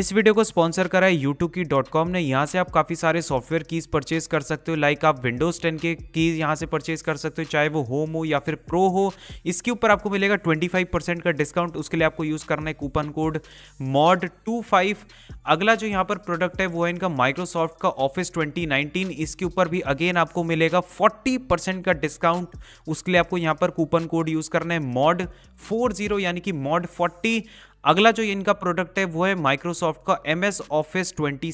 इस वीडियो को स्पॉन्सर करा है यूटू की डॉट कॉम ने यहाँ से आप काफ़ी सारे सॉफ्टवेयर कीज परचेज कर सकते हो लाइक आप विंडोज टेन के कीज यहाँ से परचेज कर सकते हो चाहे वो होम हो या फिर प्रो हो इसके ऊपर आपको मिलेगा 25% का डिस्काउंट उसके लिए आपको यूज़ करना है coupon code mod two five अगला जो यहाँ पर प्रोडक्ट है वो है इनका माइक्रोसॉफ्ट का ऑफिस नाइनटीन इसके ऊपर भी अगेन आपको मिलेगा परसेंट का डिस्काउंट उसके लिए आपको यहाँ पर कूपन कोड यूज़ करना है मॉड जीरो यानी कि मॉड फोर्टी अगला जो इनका प्रोडक्ट है वो है माइक्रोसॉफ्ट का एम एस ऑफिस ट्वेंटी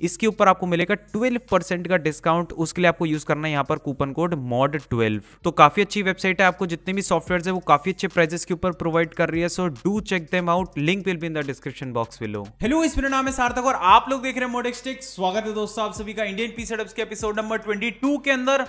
इसके ऊपर आपको मिलेगा ट्वेल्व परसेंट का डिस्काउंट उसके लिए आपको यूज करना है यहाँ पर कूपन कोड मॉड ट्वेल्व तो काफी अच्छी वेबसाइट है आपको जितने भी सॉफ्टवेयर है वो काफी अच्छे प्राइजेस के ऊपर प्रोवाइड कर रही है so do check them out link will be in the description box below hello इस मेरा नाम है सार्थक और आप लोग देख रहे हैं मोडेक्सटिक स्वागत है दोस्तों आप सभी का इंडियन पी सेटअप के एपिसोड नंबर ट्वेंटी के अंदर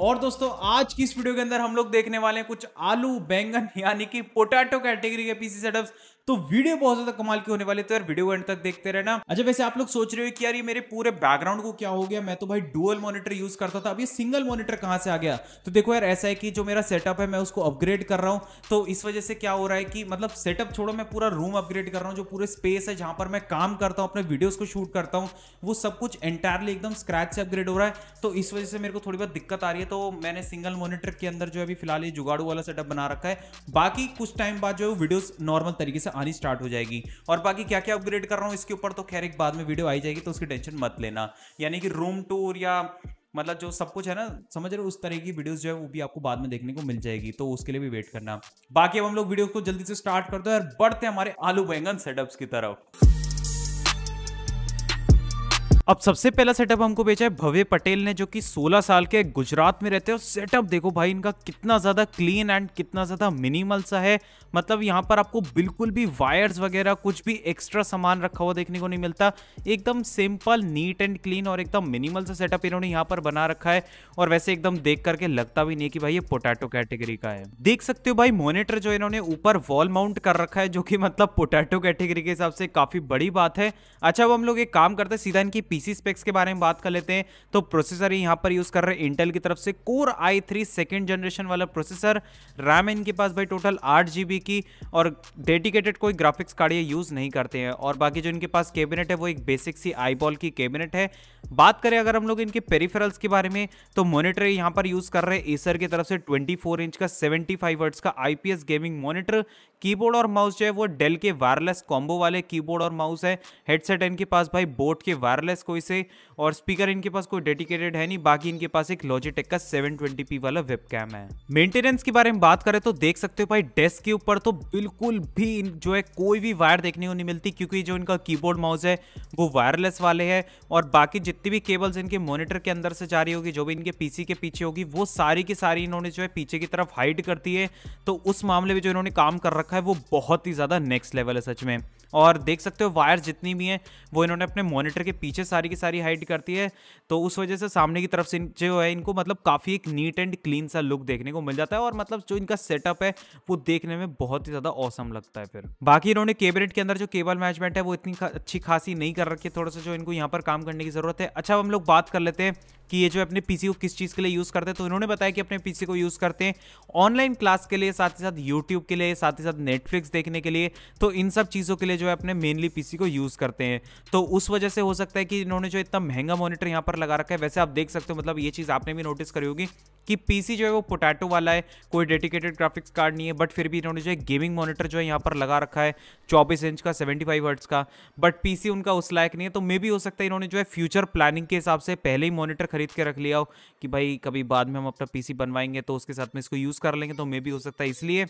और दोस्तों आज की इस वीडियो के अंदर हम लोग देखने वाले हैं कुछ आलू बैंगन यानी कि पोटैटो कैटेगरी के पीसी सेटअप्स तो वीडियो बहुत ज्यादा कमाल की होने वाले तो यार वीडियो एंड तक देखते रहना अच्छा वैसे आप लोग सोच रहे हो कि यार ये मेरे पूरे बैकग्राउंड को क्या हो गया मैं तो भाई डुअल मॉनिटर यूज करता था अब ये सिंगल मॉनिटर कहां से आ गया तो देखो यार ऐसा है कि जो मेरा सेटअप है मैं उसको अपग्रेड कर रहा हूँ तो इस वजह से क्या हो रहा है कि मतलब सेटअप छोड़ो मैं पूरा रूम अपग्रेड कर रहा हूँ जो पूरे स्पेस है जहां पर मैं काम करता हूँ अपने वीडियोज को शूट करता हूँ वो सब कुछ एंटायरली एकदम स्क्रैच से अपग्रेड हो रहा है तो इस वजह से मेरे को थोड़ी बहुत दिक्कत आ रही है तो मैंने सिंगल मॉनिटर के अंदर जो अभी फिलहाल ये जुगाड़ू वाला सेटअप बना रखा है बाकी कुछ टाइम बाद जो है वीडियो नॉर्मल तरीके से आनी स्टार्ट हो जाएगी और बाकी क्या क्या अपग्रेड कर रहा हूँ इसके ऊपर तो खैर एक बाद में वीडियो आई जाएगी तो उसकी टेंशन मत लेना यानी कि रूम टूर या मतलब जो सब कुछ है ना समझ रहे हो उस तरह की वीडियोस जो है वो भी आपको बाद में देखने को मिल जाएगी तो उसके लिए भी वेट करना बाकी अब हम लोग वीडियो को जल्दी से स्टार्ट करते हैं और बढ़ते हैं हमारे आलू बैंगन सेटअप्स की तरफ अब सबसे पहला सेटअप हमको बेचा है भव्य पटेल ने जो कि 16 साल के गुजरात में रहते हैं और सेटअप देखो भाई इनका कितना ज्यादा क्लीन एंड कितना ज्यादा मिनिमल सा है मतलब यहाँ पर आपको बिल्कुल भी वायर्स वगैरह कुछ भी एक्स्ट्रा सामान रखा हुआ देखने को नहीं मिलता एकदम सिंपल नीट एंड क्लीन और एकदम मिनिमल सा सेटअप इन्होंने यहाँ पर बना रखा है और वैसे एकदम देख करके लगता भी नहीं कि भाई ये पोटैटो कैटेगरी का है देख सकते हो भाई मोनिटर जो इन्होंने ऊपर वॉल माउंट कर रखा है जो कि मतलब पोटैटो कैटेगरी के हिसाब से काफी बड़ी बात है अच्छा अब हम लोग एक काम करते हैं सीधा इनकी पीसी स्पेक्स के बारे में बात कर लेते हैं तो प्रोसेसर यहाँ पर यूज़ कर रहे हैं इंटेल की तरफ से कोर आई थ्री सेकेंड जनरेशन वाला प्रोसेसर रैम इनके पास भाई टोटल आठ जी की और डेडिकेटेड कोई ग्राफिक्स कार्ड ये यूज़ नहीं करते हैं और बाकी जो इनके पास कैबिनेट है वो एक बेसिक सी आई बॉल की कैबिनेट है बात करें अगर हम लोग इनके पेरीफेरल्स के बारे में तो मोनिटर यहाँ पर यूज़ कर रहे हैं एसर की तरफ से 24 इंच का 75 वर्ड्स का आईपीएस गेमिंग मॉनिटर कीबोर्ड और माउस जो है वो डेल के वायरलेस कॉम्बो वाले कीबोर्ड और माउस है हेडसेट इनके पास भाई बोट के वायरलेस कोई से और स्पीकर इनके पास कोई डेडिकेटेड है नहीं बाकी इनके पास एक लॉजिटेक का 720p वाला वेब है मेंटेनेंस के बारे में बात करें तो देख सकते हो भाई डेस्क के ऊपर तो बिल्कुल भी जो है कोई भी वायर देखने को नहीं मिलती क्योंकि जो इनका कीबोर्ड माउस है वो वायरलेस वाले है और बाकी जितनी भी केबल्स इनके मोनिटर के अंदर से जा रही होगी जो भी इनके पीसी के पीछे होगी वो सारी की सारी इन्होंने जो है पीछे की तरफ हाइड करती है तो उस मामले में जो इन्होंने काम कर रखा रखा है वो बहुत ही ज़्यादा नेक्स्ट लेवल है सच में और देख सकते हो वायर जितनी भी हैं वो इन्होंने अपने मॉनिटर के पीछे सारी की सारी हाइड करती है तो उस वजह से सामने की तरफ से जो है इनको मतलब काफ़ी एक नीट एंड क्लीन सा लुक देखने को मिल जाता है और मतलब जो इनका सेटअप है वो देखने में बहुत ही ज़्यादा औसम लगता है फिर बाकी इन्होंने केबिनेट के अंदर जो केबल मैनेजमेंट है वो इतनी अच्छी खासी नहीं कर रखी है थोड़ा सा जो इनको यहाँ पर काम करने की ज़रूरत है अच्छा हम लोग बात कर लेते हैं कि ये जो अपने पीसी को किस चीज़ के लिए यूज़ करते हैं तो इन्होंने बताया कि अपने पीसी को यूज़ करते हैं ऑनलाइन क्लास के लिए साथ ही साथ यूट्यूब के लिए साथ ही साथ नेटफ्लिक्स देखने के लिए तो इन सब चीज़ों के लिए जो है अपने मेनली पीसी को यूज़ करते हैं तो उस वजह से हो सकता है कि इन्होंने जो इतना महंगा मॉनिटर यहाँ पर लगा रखा है वैसे आप देख सकते हो मतलब ये चीज़ आपने भी नोटिस करी होगी कि पीसी जो है वो पोटैटो वाला है कोई डेडिकेटेड ग्राफिक्स कार्ड नहीं है बट फिर भी इन्होंने जो है गेमिंग मॉनिटर जो है यहाँ पर लगा रखा है चौबीस इंच का सेवेंटी फाइव का बट पीसी उनका उस लायक नहीं है तो मे भी हो सकता है इन्होंने जो है फ्यूचर प्लानिंग के हिसाब से पहले ही मॉनिटर खरीद के रख लिया हो कि भाई कभी बाद में हम अपना पीसी बनवाएंगे तो उसके साथ में इसको यूज़ कर लेंगे तो मे भी हो सकता है इसलिए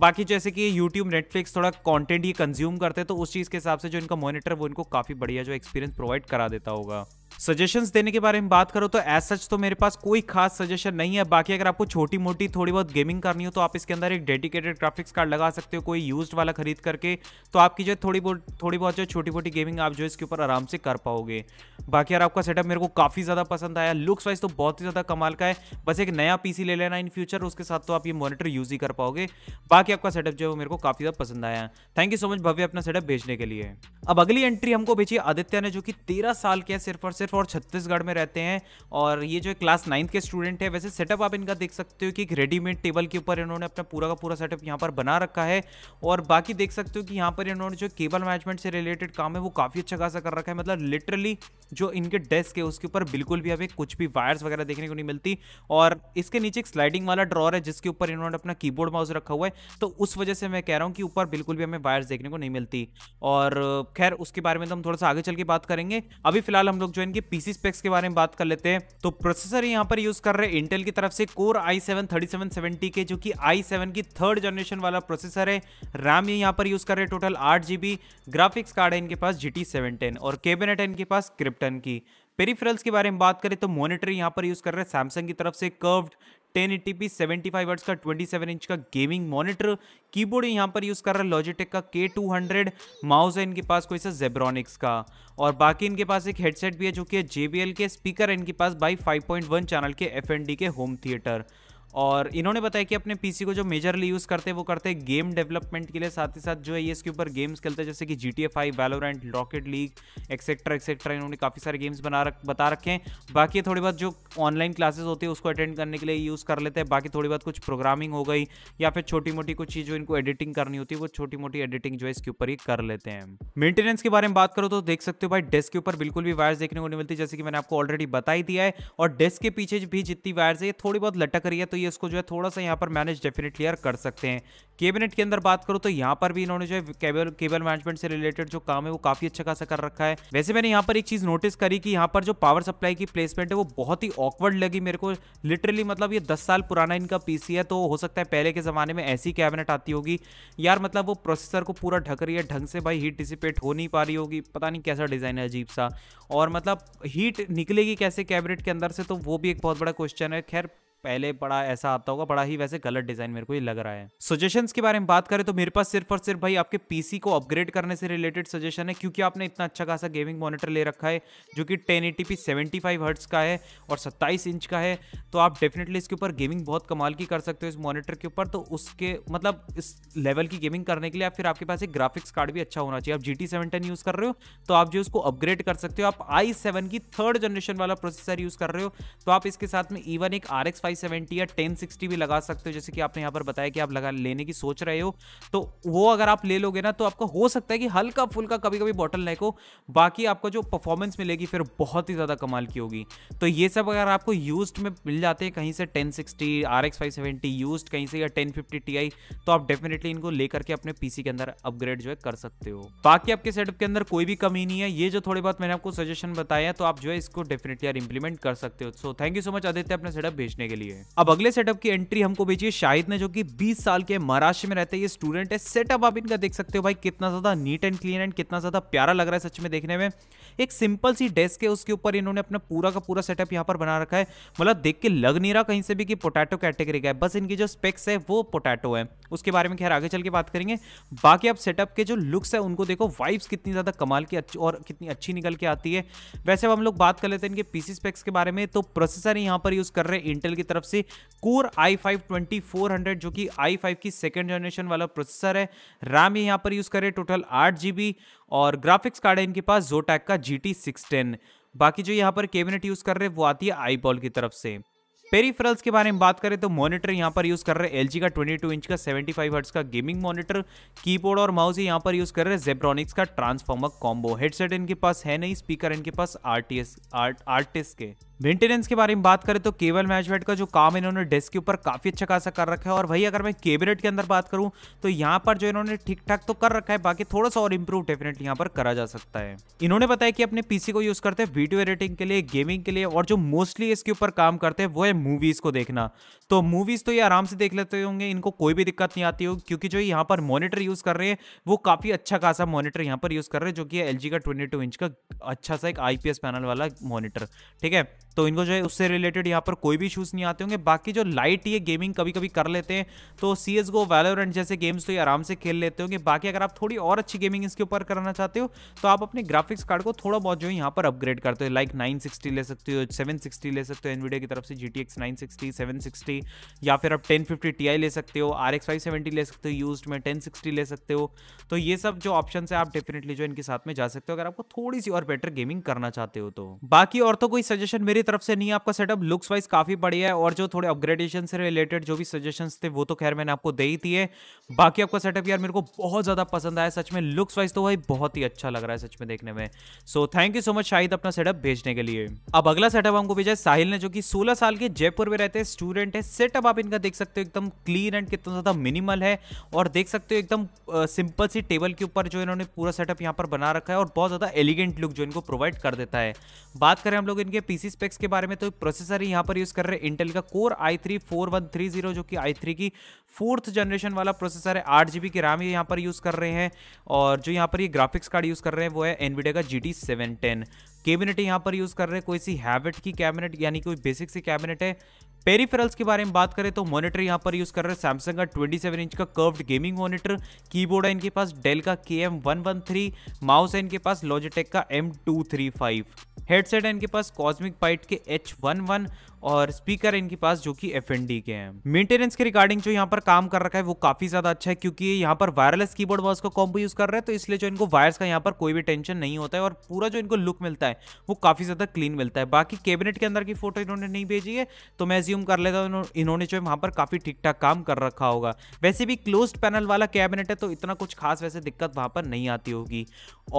बाकी जैसे कि यूट्यूब नेटफ्लिक्स थोड़ा कंटेंट ये कंज्यूम करते हैं तो उस चीज़ के हिसाब से जो इनका मॉनिटर वो इनको काफ़ी बढ़िया जो एक्सपीरियंस प्रोवाइड करा देता होगा सजेशंस देने के बारे में बात करो तो एज सच तो मेरे पास कोई खास सजेशन नहीं है बाकी अगर आपको छोटी मोटी थोड़ी बहुत गेमिंग करनी हो तो आप इसके अंदर एक डेडिकेटेड ग्राफिक्स कार्ड लगा सकते हो कोई यूज वाला खरीद करके तो आपकी जो थोड़ी बहुत थोड़ी बहुत जो छोटी मोटी गेमिंग आप जो इसके ऊपर आराम से कर पाओगे बाकी यार आपका सेटअप मेरे को काफ़ी ज़्यादा पसंद आया लुक्स वाइज तो बहुत ही ज़्यादा कमाल का है बस एक नया पीसी ले लेना इन फ्यूचर उसके साथ तो आप ये मॉनिटर यूज़ ही कर पाओगे बाकी आपका सेटअप जो है मेरे को काफ़ी ज़्यादा पसंद आया thank you so much Bhavya अपना सेटअप भेजने के लिए अब अगली एंट्री हमको भेजी आदित्य ने जो कि तेरह साल के सिर्फ और सिर्फ और छत्तीसगढ़ में रहते हैं और ये जो क्लास नाइन्थ के स्टूडेंट है वैसे सेटअप आप इनका देख सकते हो कि एक रेडीमेड टेबल के ऊपर इन्होंने अपना पूरा का पूरा सेटअप यहाँ पर बना रखा है और बाकी देख सकते हो कि यहाँ पर इन्होंने जो केबल मैनेजमेंट से रिलेटेड काम है वो काफ़ी अच्छा खासा कर रखा है मतलब लिटरली जो इनके डेस्क है उसके ऊपर बिल्कुल भी अभी कुछ भी वायर्स वगैरह देखने को नहीं मिलती और इसके नीचे एक स्लाइडिंग वाला ड्रॉर है जिसके ऊपर इन्होंने अपना कीबोर्ड माउस रखा हुआ है तो उस वजह से मैं कह रहा हूँ कि ऊपर बिल्कुल भी हमें वायर्स देखने को नहीं मिलती और खैर उसके बारे में तो हम थोड़ा सा आगे चल के बात करेंगे अभी फिलहाल हम लोग जो के पीसी स्पेक्स के बारे में बात कर लेते हैं तो प्रोसेसर यहाँ पर यूज कर रहे हैं इंटेल की तरफ से core i seven thirty seven seventy के जो कि आई सेवन की थर्ड जनरेशन वाला प्रोसेसर है रैम ये यहाँ पर यूज कर रहे हैं टोटल आठ जीबी ग्राफिक्स कार्ड है इनके पास जी टी और कैबिनेट है इनके पास क्रिप्टन की पेरीफ्रल्स के बारे में बात करें तो मॉनिटर यहाँ पर यूज़ कर रहे हैं सैमसंग की तरफ से curved ten eighty p seventy five का ट्वेंटी सेवन इंच का गेमिंग मॉनिटर कीबोर्ड यहाँ पर यूज़ कर रहा है लॉजिटेक का के टू हंड्रेड माउस है इनके पास कोई सा जेब्रॉनिक्स का और बाकी इनके पास एक हेडसेट भी है जो कि है जे के स्पीकर है इनके पास बाई फाइव पॉइंट वन चैनल के एफ के होम थिएटर और इन्होंने बताया कि अपने पीसी को जो मेजरली यूज़ करते हैं वो करते हैं गेम डेवलपमेंट के लिए साथ ही साथ जो है ये इसके ऊपर गेम्स खेलते हैं जैसे कि G T F I Valorant Rocket League etcetera etcetera इन्होंने काफ़ी सारे गेम्स बना रख बता रखे हैं बाकी थोड़ी बहुत जो ऑनलाइन क्लासेस होती है उसको अटेंड करने के लिए यूज़ कर लेते हैं बाकी थोड़ी बहुत कुछ प्रोग्रामिंग हो गई या फिर छोटी मोटी कुछ चीज़ जो इनको एडिटिंग करनी होती है वो छोटी मोटी एडिटिंग जो है इसके ऊपर ही कर लेते हैं मेंटेनेंस के बारे में बात करो तो देख सकते हो भाई डेस्क के ऊपर बिल्कुल भी वायर्स देखने को नहीं मिलती जैसे कि मैंने आपको ऑलरेडी बताई दिया है और डेस्क के पीछे भी जितनी वायर्स है ये थोड़ी बहुत लटक रही है तो ये इसको जो है थोड़ा सा यहाँ पर मैनेज डेफिनेटली यार कर सकते हैं कैबिनेट के अंदर बात करूँ तो यहाँ पर भी इन्होंने जो है केबल केबल मैनेजमेंट से रिलेटेड जो काम है वो काफी अच्छा खासा कर रखा है वैसे मैंने यहाँ पर एक चीज नोटिस करी कि यहाँ पर जो पावर सप्लाई की प्लेसमेंट है वो बहुत ही ऑकवर्ड लगी मेरे को लिटरली मतलब ये दस साल पुराना इनका पीसी है तो हो सकता है पहले के ज़माने में ऐसी कैबिनेट आती होगी यार मतलब वो प्रोसेसर को पूरा ढक रही है ढंग से भाई हीट डिसिपेट हो नहीं पा रही होगी पता नहीं कैसा डिज़ाइन है अजीब सा और मतलब हीट निकलेगी कैसे कैबिनेट के अंदर से तो वो भी एक बहुत बड़ा क्वेश्चन है खैर पहले पड़ा ऐसा आता होगा बड़ा ही वैसे गलत डिजाइन मेरे को ये लग रहा है सजेशन के बारे में बात करें तो मेरे पास सिर्फ और सिर्फ भाई आपके पीसी को अपग्रेड करने से रिलेटेड सजेशन है क्योंकि आपने इतना अच्छा खासा गेमिंग मॉनिटर ले रखा है जो कि ten eighty p seventy hertz का है और सत्ताईस इंच का है तो आप डेफिनेटली इसके ऊपर गेमिंग बहुत कमाल की कर सकते हो इस मॉनिटर के ऊपर तो उसके मतलब इस लेवल की गेमिंग करने के लिए आप फिर आपके पास एक ग्राफिक्स कार्ड भी अच्छा होना चाहिए आप जी टी यूज़ कर रहे हो तो आप जो उसको अपग्रेड कर सकते हो आप आई सेवन की थर्ड जनरेशन वाला प्रोसेसर यूज़ कर रहे हो तो आप इसके साथ में इवन एक R X five five seventy या टेन सिक्सटी भी लगा सकते हो जैसे कि आपने यहाँ पर बताया कि आप लगा लेने की सोच रहे हो तो वो अगर आप ले लोगे ना तो आपका हो सकता है कि हल्का फुल्का कभी कभी बॉटल नेक हो बाकी आपका जो परफॉर्मेंस मिलेगी फिर बहुत ही ज़्यादा कमाल की होगी तो ये सब अगर आपको यूज में मिल जाते हैं कहीं से ten sixty R X five seventy use कहीं से या टेन फिफ्टी टी आई तो आप डेफिनेटली इनको लेकर के अपने पीसी के अंदर अपग्रेड जो है कर सकते हो बाकी आपके सेटअप के अंदर कोई भी कमी नहीं है ये जो थोड़ी बहुत मैंने आपको सजेशन बताया तो आप जो है इसको डेफिनेटली यार इंप्लीमेंट कर सकते हो so thank you so much Aditya अपना सेटअप भेजने के लिए लिए अब अगले सेटअप की एंट्री हमको भेजिए शाहिद ने जो कि 20 साल के महाराष्ट्र में रहते ये स्टूडेंट है सेटअप आप इनका देख सकते हो भाई कितना ज्यादा नीट एंड क्लीन एंड कितना ज्यादा प्यारा लग रहा है सच में देखने में एक सिंपल सी डेस्क है उसके ऊपर इन्होंने अपना पूरा का पूरा सेटअप यहाँ पर बना रखा है मतलब देख के लग नहीं रहा कहीं से भी कि पोटैटो कैटेगरी का है बस इनकी जो स्पेक्स है वो पोटैटो है उसके बारे में खैर आगे चल के बात करेंगे बाकी आप सेटअप के जो लुक्स है उनको देखो वाइब्स कितनी ज़्यादा कमाल की और कितनी अच्छी निकल के आती है वैसे अब हम लोग बात कर लेते हैं इनके पीसी स्पेक्स के बारे में तो प्रोसेसर यहाँ पर यूज़ कर रहे हैं इंटेल की तरफ से core I five twenty four hundred जो कि आई फाइव की सेकेंड जनरेशन वाला प्रोसेसर है रैम यहाँ पर यूज़ करें टोटल आठ जी बी और ग्राफिक्स कार्ड है इनके पास जोटैक का जी टी सिक्स टेन बाकी जो यहाँ पर कैबिनेट यूज़ कर रहे हैं वो आती है आई बॉल की तरफ से पेरीफ्रल्स के बारे में बात करें तो मॉनिटर यहाँ पर यूज़ कर रहे हैं एल का 22 इंच का 75 फाइव हर्ट्स का गेमिंग मॉनिटर कीबोर्ड और माउस यहाँ पर यूज़ कर रहे हैं जेब्रॉनिक्स का ट्रांसफॉर्मर कॉम्बो हेडसेट इनके पास है नहीं स्पीकर इनके पास आर टी एस आर्टिस्ट के मेंटेनेंस के बारे में बात करें तो केवल मैचवेट का जो काम इन्होंने डेस्क के ऊपर काफ़ी अच्छा खासा कर रखा है और वही अगर मैं कैबिनेट के अंदर बात करूं तो यहाँ पर जो इन्होंने ठीक ठाक तो कर रखा है बाकी थोड़ा सा और इम्प्रूव डेफिनेटली यहाँ पर करा जा सकता है इन्होंने बताया कि अपने पीसी को यूज़ करते हैं वीडियो एडिटिंग के लिए गेमिंग के लिए और जो मोस्टली इसके ऊपर काम करते हैं वो है मूवीज़ को देखना तो मूवीज़ तो ये आराम से देख लेते होंगे इनको कोई भी दिक्कत नहीं आती होगी क्योंकि जो यहाँ पर मॉनिटर यूज़ कर रहे हैं वो काफ़ी अच्छा खासा मॉनिटर यहाँ पर यूज़ कर रहे हैं जो कि एल का ट्वेंटी इंच का अच्छा सा एक आई पैनल वाला मॉनिटर ठीक है तो इनको जो है उससे रिलेटेड यहाँ पर कोई भी इशूज़ नहीं आते होंगे बाकी जो लाइट ये गेमिंग कभी कभी कर लेते हैं तो सी एस गो वैलोरेंट जैसे गेम्स तो ये आराम से खेल लेते होंगे बाकी अगर आप थोड़ी और अच्छी गेमिंग इसके ऊपर करना चाहते हो तो आप अपने ग्राफिक्स कार्ड को थोड़ा बहुत जो है यहाँ पर अपग्रेड करते हो लाइक नाइन ले सकते हो सेवन ले सकते हो एनवीडिया की तरफ से G T X nine sixty होगी या फिर आप 1050 Ti ले सकते हो आर एक्स ले सकते हो यूज में 1060 ले सकते हो तो ये सब जो ऑप्शन है आप डेफिनेटली जो इनके साथ में जा सकते हो अगर आपको थोड़ी सी और बेटर गेमिंग करना चाहते हो तो बाकी और तो कोई सजेशन मेरी तरफ से नहीं है आपका सेटअप लुक्स वाइज काफी बढ़िया है और जो थोड़े अपग्रेडेशन से रिलेटेड जो भी सजेशन थे वो तो खैर मैंने आपको दे ही दिए बाकी आपका सेटअप यार मेरे को बहुत ज्यादा पसंद आया सच में लुक्स वाइज तो भाई बहुत ही अच्छा लग रहा है सच में देखने में so thank you so much Shahid अपना सेटअप भेजने के लिए अब अगला सेटअप हमको भेजा है साहिल ने जो कि 16 साल के जयपुर में रहते स्टूडेंट है सेटअप आप इनका देख सकते हो एकदम क्लीन एंड कितना ज़्यादा मिनिमल है और देख सकते हो एकदम सिंपल सी टेबल के ऊपर जो इन्होंने पूरा सेटअप यहाँ पर बना रखा है और बहुत ज़्यादा एलिगेंट लुक जो इनको प्रोवाइड कर देता है बात करें हम लोग इनके पीसी स्पेक्स के बारे में तो प्रोसेसर ही यहाँ पर यूज़ कर रहे हैं इंटेल का कोर आई three four one three zero जो कि आई थ्री की फोर्थ जनरेशन वाला प्रोसेसर है आठ जी बी की रैम ये यहाँ पर यूज़ कर रहे हैं और जो यहाँ पर ये ग्राफिक्स कार्ड यूज़ कर रहे हैं वो है एनविडिया का G T seven ten cabinet यहाँ पर यूज़ कर रहे हैं कोई सी हैबिट की कैबिनेट यानी कोई बेसिक सी कैबिनेट है पेरीफेरल्स के बारे में बात करें तो मॉनिटर यहाँ पर यूज कर रहे हैं सैमसंग का 27 इंच का कर्व्ड गेमिंग मॉनिटर कीबोर्ड है इनके पास डेल का K M one one three mouse है इनके पास लॉजिटेक का M two three five headset है इनके पास कॉस्मिक पाइट के एच वन वन और स्पीकर इनके पास जो कि एफ के हैं मेंटेनेंस के रिगार्डिंग जो यहाँ पर काम कर रखा है वो काफी ज्यादा अच्छा है क्योंकि यहाँ पर वायरलेस कीबोर्ड माउस का कॉम्बो यूज कर रहे हैं तो इसलिए जो इनको वायर्स का यहाँ पर कोई भी टेंशन नहीं होता है और पूरा जो इनको लुक मिलता है वो काफी ज्यादा क्लीन मिलता है बाकी कैबिनेट के अंदर की फोटो इन्होंने नहीं भेजी है तो मैं ज्यूम कर लेता हूँ इन्होंने जो वहाँ पर काफी ठीक ठाक काम कर रखा होगा वैसे भी क्लोज पैनल वाला कैबिनेट है तो इतना कुछ खास वैसे दिक्कत वहाँ पर नहीं आती होगी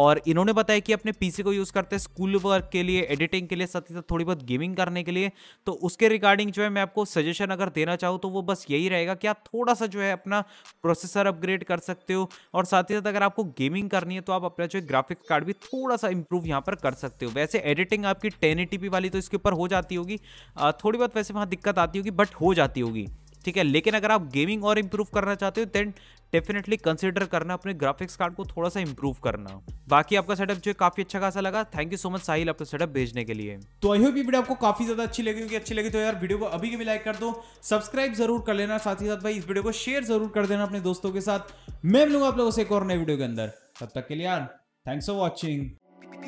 और इन्होंने बताया कि अपने पीसी को यूज करते हैं स्कूल वर्क के लिए एडिटिंग के लिए साथ ही साथ थोड़ी बहुत गेमिंग करने के लिए तो तो उसके रिगार्डिंग जो है मैं आपको सजेशन अगर देना चाहूँ तो वो बस यही रहेगा कि आप थोड़ा सा जो है अपना प्रोसेसर अपग्रेड कर सकते हो और साथ ही साथ अगर आपको गेमिंग करनी है तो आप अपना जो है ग्राफिक्स कार्ड भी थोड़ा सा इंप्रूव यहाँ पर कर सकते हो वैसे एडिटिंग आपकी टेन वाली तो इसके ऊपर हो जाती होगी थोड़ी बहुत वैसे वहाँ दिक्कत आती होगी बट हो जाती होगी ठीक है लेकिन अगर आप गेमिंग और इम्प्रूव करना चाहते हो देन डेफिनेटली कंसिडर करना अपने ग्राफिक्स कार्ड को थोड़ा सा इम्प्रूव करना बाकी आपका सेटअप जो काफी अच्छा खासा लगा thank you so much Sahil आपका सेटअप भेजने के लिए तो आई होप ये वीडियो आपको काफी ज्यादा अच्छी लगी होगी अच्छी लगी तो यार वीडियो को अभी के भी लाइक कर दो सब्सक्राइब जरूर कर लेना साथ ही साथ भाई इस वीडियो को शेयर जरूर कर देना अपने दोस्तों के साथ मैं मिलूंगा आप लोगों से एक और नए वीडियो के अंदर तब तक के लिए यार थैंक्स फॉर वॉचिंग